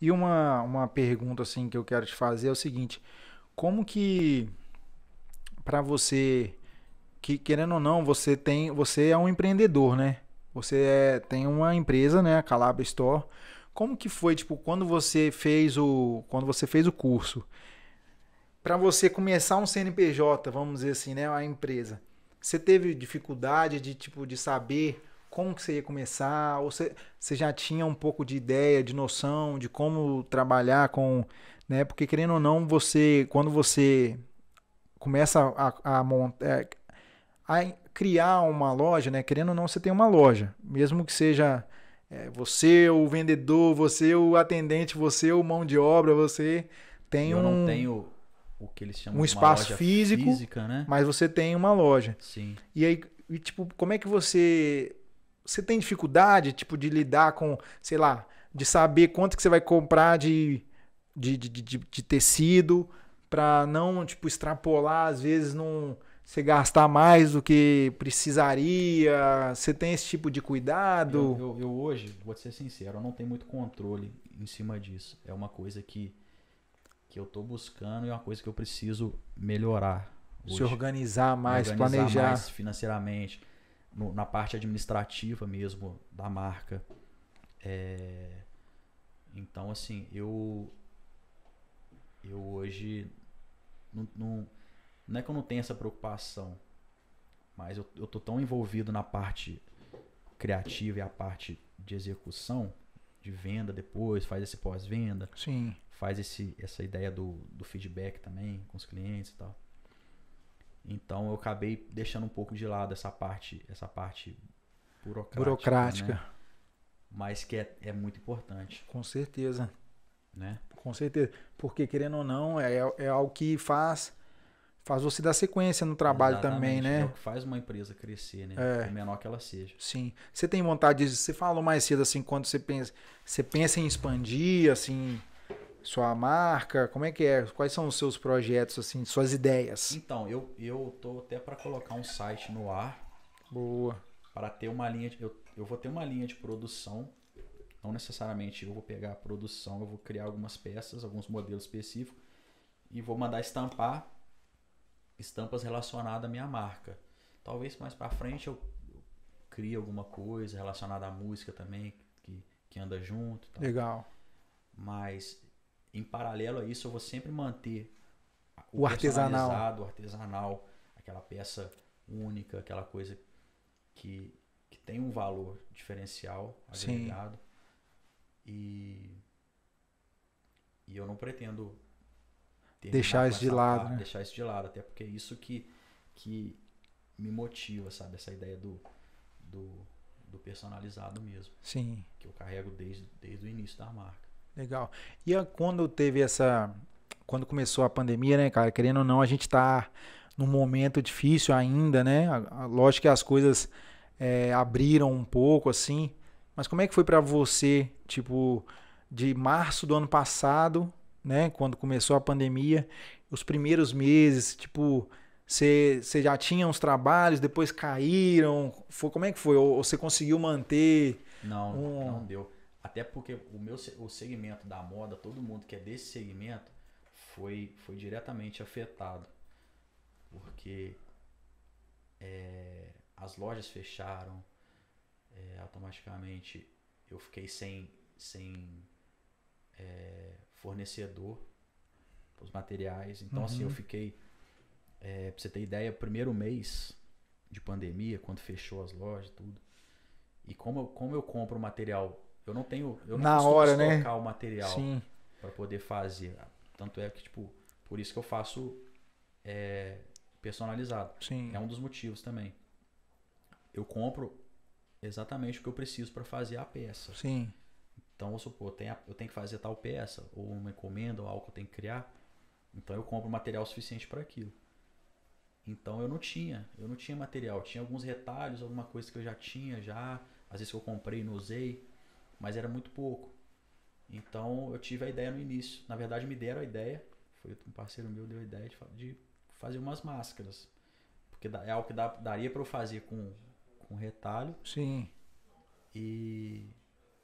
E uma, uma pergunta assim que eu quero te fazer é o seguinte: como que para você que querendo ou não, você tem, você é um empreendedor, né? Você é, tem uma empresa, né, a Calabra Store. Como que foi, tipo, quando você fez o quando você fez o curso? Para você começar um CNPJ, vamos dizer assim, né, a empresa. Você teve dificuldade de tipo de saber como que você ia começar? Ou você, você já tinha um pouco de ideia, de noção de como trabalhar com. Né? Porque querendo ou não, você, quando você começa a, a montar. É, a criar uma loja, né? Querendo ou não, você tem uma loja. Mesmo que seja é, você o vendedor, você o atendente, você o mão de obra, você tem Eu um. não tenho o que eles chamam um espaço físico, física, né? mas você tem uma loja. Sim. E aí, e tipo, como é que você você tem dificuldade, tipo, de lidar com, sei lá, de saber quanto que você vai comprar de, de, de, de, de tecido para não, tipo, extrapolar, às vezes não você gastar mais do que precisaria? Você tem esse tipo de cuidado? Eu, eu, eu hoje, vou ser sincero, eu não tenho muito controle em cima disso. É uma coisa que, que eu estou buscando e é uma coisa que eu preciso melhorar. Hoje. Se organizar mais, organizar planejar. mais financeiramente no, na parte administrativa mesmo da marca. É, então, assim, eu. Eu hoje. Não, não, não, é que eu não tenho essa preocupação, mas eu, eu tô tão envolvido na parte criativa e a parte de execução, de venda depois, faz esse pós-venda. Sim. Faz esse, essa ideia do, do feedback também com os clientes e tal. Então eu acabei deixando um pouco de lado essa parte, essa parte burocrática. burocrática. Né? Mas que é, é muito importante. Com certeza. Né? Com certeza. Porque, querendo ou não, é, é algo que faz faz você dar sequência no trabalho Exatamente, também, é né? É o que faz uma empresa crescer, né? É. Por menor que ela seja. Sim. Você tem vontade de. Você falou mais cedo, assim, quando você pensa. Você pensa em expandir, assim sua marca? Como é que é? Quais são os seus projetos, assim, suas ideias? Então, eu, eu tô até para colocar um site no ar. Boa. Para ter uma linha. De, eu, eu vou ter uma linha de produção. Não necessariamente eu vou pegar a produção, eu vou criar algumas peças, alguns modelos específicos e vou mandar estampar estampas relacionadas à minha marca. Talvez mais para frente eu, eu crie alguma coisa relacionada à música também, que, que anda junto. Tal. Legal. Mas em paralelo a isso, eu vou sempre manter o, o artesanal. O artesanal, aquela peça única, aquela coisa que, que tem um valor diferencial agregado. Sim. E, e eu não pretendo deixar isso de lado. Parte, né? Deixar isso de lado, até porque é isso que, que me motiva, sabe? Essa ideia do, do, do personalizado mesmo. Sim. Que eu carrego desde, desde o início da marca. Legal. E quando teve essa. Quando começou a pandemia, né, cara? Querendo ou não, a gente está num momento difícil ainda, né? Lógico que as coisas é, abriram um pouco, assim. Mas como é que foi para você, tipo, de março do ano passado, né? Quando começou a pandemia, os primeiros meses, tipo, você já tinha uns trabalhos, depois caíram? Foi, como é que foi? Ou você conseguiu manter? Não, um... não deu. Até porque o meu o segmento da moda, todo mundo que é desse segmento foi, foi diretamente afetado. Porque é, as lojas fecharam, é, automaticamente eu fiquei sem, sem é, fornecedor os materiais. Então, uhum. assim, eu uhum. fiquei. É, você ter ideia, primeiro mês de pandemia, quando fechou as lojas tudo. E como eu, como eu compro material eu não tenho. Eu não Na hora, né? o material para poder fazer. Tanto é que, tipo, por isso que eu faço é, personalizado. Sim. É um dos motivos também. Eu compro exatamente o que eu preciso para fazer a peça. Sim. Então, vamos supor, eu tenho que fazer tal peça, ou uma encomenda, ou algo que eu tenho que criar. Então, eu compro material suficiente para aquilo. Então, eu não tinha. Eu não tinha material. Tinha alguns retalhos, alguma coisa que eu já tinha, já. Às vezes que eu comprei e não usei mas era muito pouco. Então eu tive a ideia no início. Na verdade, me deram a ideia, foi um parceiro meu deu a ideia de, de fazer umas máscaras. Porque é algo que dá, daria para eu fazer com, com retalho. Sim. E,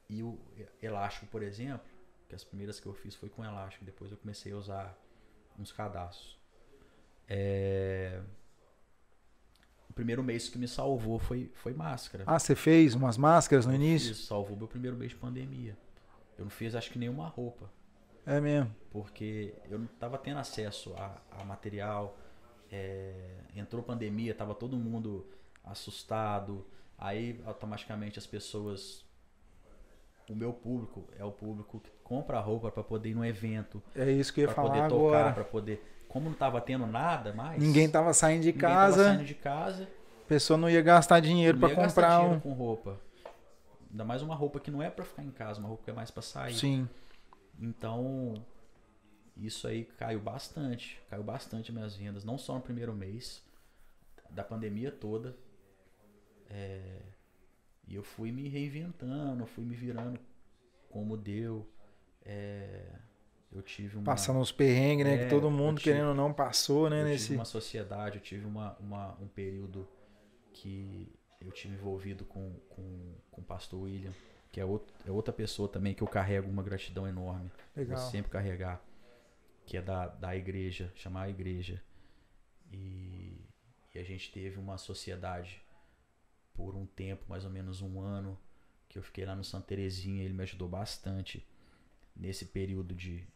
e o elástico, por exemplo, que as primeiras que eu fiz foi com elástico, depois eu comecei a usar uns cadastros. É primeiro mês que me salvou foi, foi máscara. Ah, você fez umas máscaras no eu início? Isso, salvou meu primeiro mês de pandemia. Eu não fiz acho que nenhuma roupa. É mesmo? Porque eu não estava tendo acesso a, a material. É, entrou pandemia, estava todo mundo assustado. Aí automaticamente as pessoas o meu público é o público que compra roupa para poder ir num evento. É isso que eu ia pra falar poder agora. tocar, para poder. Como não tava tendo nada mais. Ninguém tava saindo de casa. Tava saindo de casa. A pessoa não ia gastar dinheiro para comprar gastar dinheiro um... com roupa. Ainda mais uma roupa que não é para ficar em casa, uma roupa que é mais para sair. Sim. Então, isso aí caiu bastante, caiu bastante minhas vendas, não só no primeiro mês da pandemia toda. É, e eu fui me reinventando, fui me virando como deu. É, eu tive uma... Passando os perrengues, né? É, que todo mundo, tive, querendo ou não, passou, né? Eu nesse... tive uma sociedade, eu tive uma, uma, um período que eu tive envolvido com, com, com o pastor William, que é, outro, é outra pessoa também que eu carrego uma gratidão enorme. Legal. Vou sempre carregar. Que é da, da igreja, chamar a igreja. E, e a gente teve uma sociedade por um tempo, mais ou menos um ano, que eu fiquei lá no Santa Terezinha, ele me ajudou bastante nesse período de,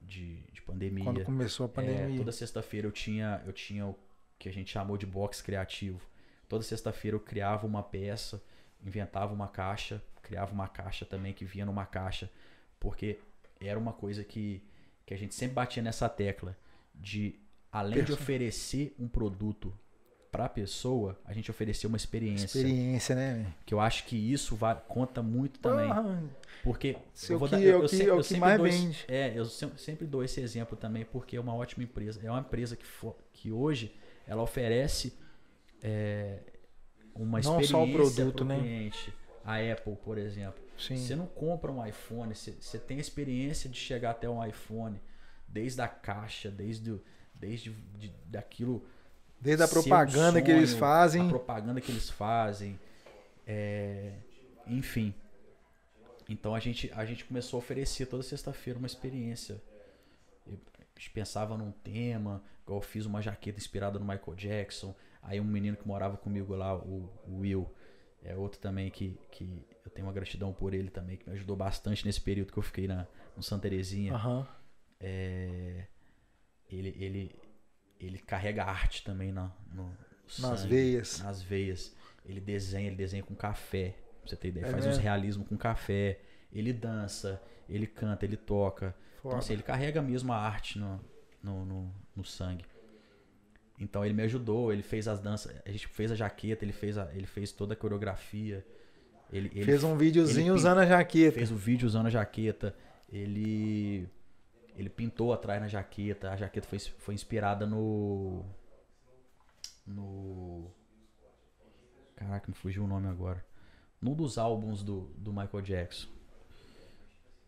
de, de pandemia. Quando começou a é, pandemia. É, toda sexta-feira eu tinha, eu tinha o que a gente chamou de box criativo. Toda sexta-feira eu criava uma peça, inventava uma caixa, criava uma caixa também que vinha numa caixa, porque era uma coisa que, que a gente sempre batia nessa tecla de além de oferecer um produto para a pessoa, a gente oferecer uma experiência. Experiência, né? Que eu acho que isso vai, conta muito também. porque se eu vou que, dar, é eu, é eu, eu, eu sempre mais dou, vende. É, eu sempre dou esse exemplo também, porque é uma ótima empresa. É uma empresa que, for, que hoje ela oferece é, uma Não experiência só o produto, pro né? cliente. A Apple, por exemplo. Sim. Você não compra um iPhone, você, você tem a experiência de chegar até um iPhone, desde a caixa, desde, desde de, daquilo Desde a propaganda sonho, que eles fazem. A propaganda que eles fazem. É, enfim. Então a gente, a gente começou a oferecer toda sexta-feira uma experiência. Eu, a gente pensava num tema, eu fiz uma jaqueta inspirada no Michael Jackson. Aí um menino que morava comigo lá, o, o Will, é outro também que, que eu tenho uma gratidão por ele também, que me ajudou bastante nesse período que eu fiquei na, no Santa Terezinha. Uhum. É, ele, ele, ele carrega arte também na, no sangue, nas veias. Nas veias. Ele desenha, ele desenha com café. Pra você ter ideia, é faz mesmo? uns realismo com café. Ele dança, ele canta, ele toca. Então, Foda. Então, assim, ele carrega mesmo a arte no, no, no, no, sangue. Então ele me ajudou, ele fez as danças, a gente fez a jaqueta, ele fez, a, ele fez toda a coreografia. Ele, ele fez um videozinho ele, usando a jaqueta. Fez um vídeo usando a jaqueta. Ele ele pintou atrás na jaqueta. A jaqueta foi, foi inspirada no. No. Caraca, me fugiu o nome agora. Num dos álbuns do, do Michael Jackson.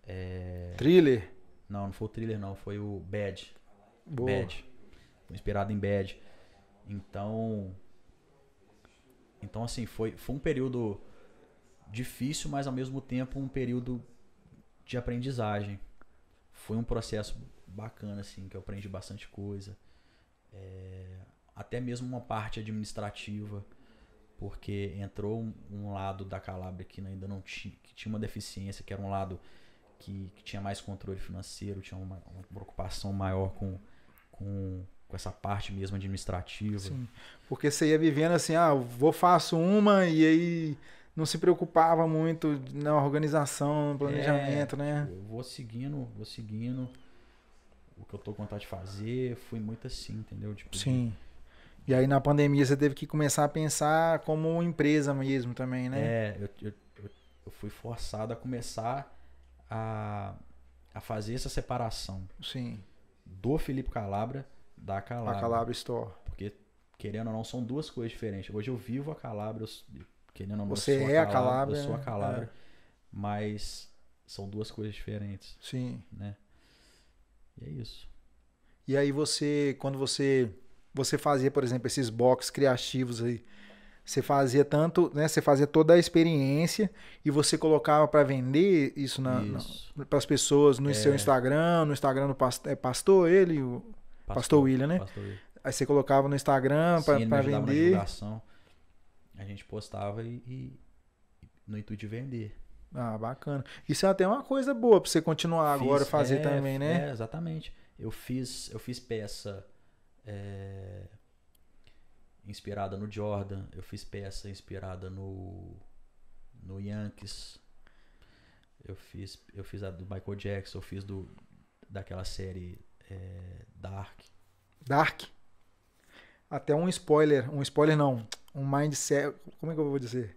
É... Thriller? Não, não foi o thriller, não. Foi o Bad. Boa. Bad. Foi inspirado em Bad. Então. Então, assim, foi, foi um período difícil, mas ao mesmo tempo um período de aprendizagem foi um processo bacana, assim, que eu aprendi bastante coisa. É, até mesmo uma parte administrativa, porque entrou um, lado da Calabria que ainda não tinha, que tinha uma deficiência, que era um lado que, que tinha mais controle financeiro, tinha uma, uma preocupação maior com, com, com, essa parte mesmo administrativa. Sim, porque você ia vivendo assim, ah, vou faço uma e aí não se preocupava muito na organização, no planejamento, é, né? Eu vou seguindo, vou seguindo o que eu tô com vontade de fazer, fui muito assim, entendeu? Tipo, Sim. E aí na pandemia você teve que começar a pensar como empresa mesmo também, né? É, eu, eu, eu fui forçado a começar a, a fazer essa separação. Sim. Do Felipe Calabra, da Calabra. Da Calabra Store. Porque, querendo ou não, são duas coisas diferentes. Hoje eu vivo a Calabra, eu, Querendo ou não, você é a Calabria. Eu sou a é. Calabria. É. Mas são duas coisas diferentes. Sim. Né? E é isso. E aí você, quando você você fazia, por exemplo, esses box criativos aí, você fazia tanto, né? Você fazia toda a experiência e você colocava para vender isso, para as pessoas no é. seu Instagram, no Instagram do pastor, é, pastor ele, o pastor, pastor William, né? Pastor. Aí você colocava no Instagram para vender. Na divulgação. A gente postava e, e no intuito de vender. Ah, bacana. Isso é até uma coisa boa para você continuar fiz, agora fazer é, também, né? É, exatamente. Eu fiz, eu fiz peça é, inspirada no Jordan, eu fiz peça inspirada no no Yankees. Eu fiz, eu fiz a do Michael Jackson, eu fiz do daquela série é, Dark. Dark. Até um spoiler, um spoiler não, um mindset, como é que eu vou dizer?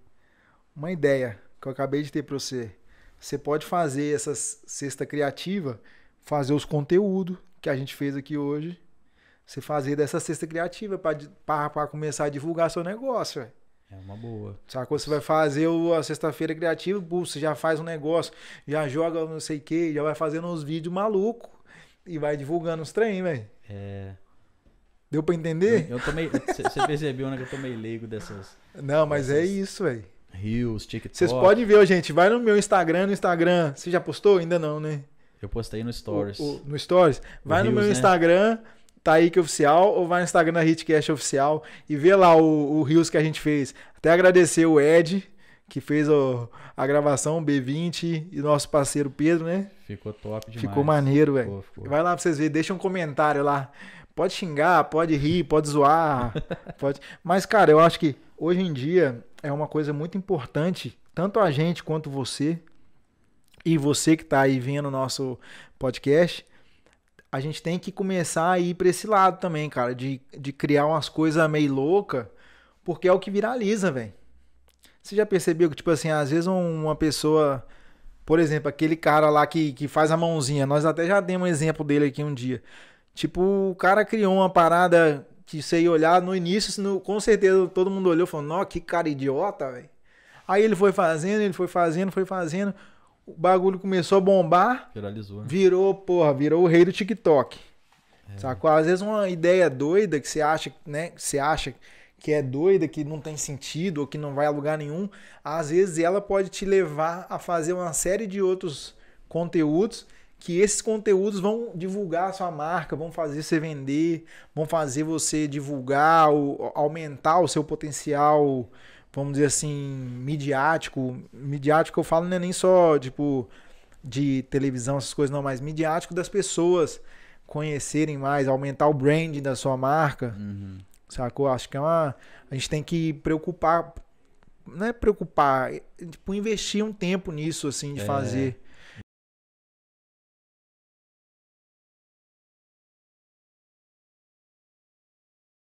Uma ideia que eu acabei de ter para você. Você pode fazer essa cesta criativa, fazer os conteúdos que a gente fez aqui hoje. Você fazer dessa cesta criativa para começar a divulgar seu negócio. Véio. É uma boa. Sacou? Você vai fazer o, a sexta-feira criativa, você já faz um negócio, já joga não sei o que, já vai fazendo uns vídeos maluco e vai divulgando os trem, velho. É. Deu para entender? Eu, tomei. Você percebeu, né? Que eu tomei leigo dessas. Não, mas é dessas... é isso, velho. Rios, TikTok. Vocês podem ver, gente. Vai no meu Instagram, no Instagram. Você já postou? Ainda não, né? Eu postei no Stories. O, o, no Stories? Vai no meu né? Instagram, né? que é Oficial, ou vai no Instagram da Hitcast Oficial e vê lá o, o Rios que a gente fez. Até agradecer o Ed, que fez o, a gravação B20 e nosso parceiro Pedro, né? Ficou top demais. Ficou maneiro, velho. Vai lá pra vocês verem. Deixa um comentário lá. Pode xingar, pode rir, pode zoar, pode. Mas, cara, eu acho que hoje em dia é uma coisa muito importante, tanto a gente quanto você, e você que está aí vendo o nosso podcast, a gente tem que começar a ir para esse lado também, cara, de, de criar umas coisas meio louca, porque é o que viraliza, velho. Você já percebeu que, tipo assim, às vezes uma pessoa, por exemplo, aquele cara lá que, que faz a mãozinha, nós até já demos um exemplo dele aqui um dia. Tipo, o cara criou uma parada que você ia olhar no início, no, com certeza todo mundo olhou e falou, nossa, que cara idiota, velho. Aí ele foi fazendo, ele foi fazendo, foi fazendo. O bagulho começou a bombar. Viralizou. Né? Virou, porra, virou o rei do TikTok. É. Sacou? Às vezes uma ideia doida que você acha, né? Que você acha que é doida, que não tem sentido ou que não vai a lugar nenhum, às vezes ela pode te levar a fazer uma série de outros conteúdos que esses conteúdos vão divulgar a sua marca, vão fazer você vender, vão fazer você divulgar, aumentar o seu potencial, vamos dizer assim, midiático. Midiático eu falo não é nem só tipo de televisão, essas coisas não, mas midiático das pessoas conhecerem mais, aumentar o brand da sua marca. Uhum. Sacou? Acho que é uma. A gente tem que preocupar. Não é preocupar, é, tipo, investir um tempo nisso, assim, de é. fazer.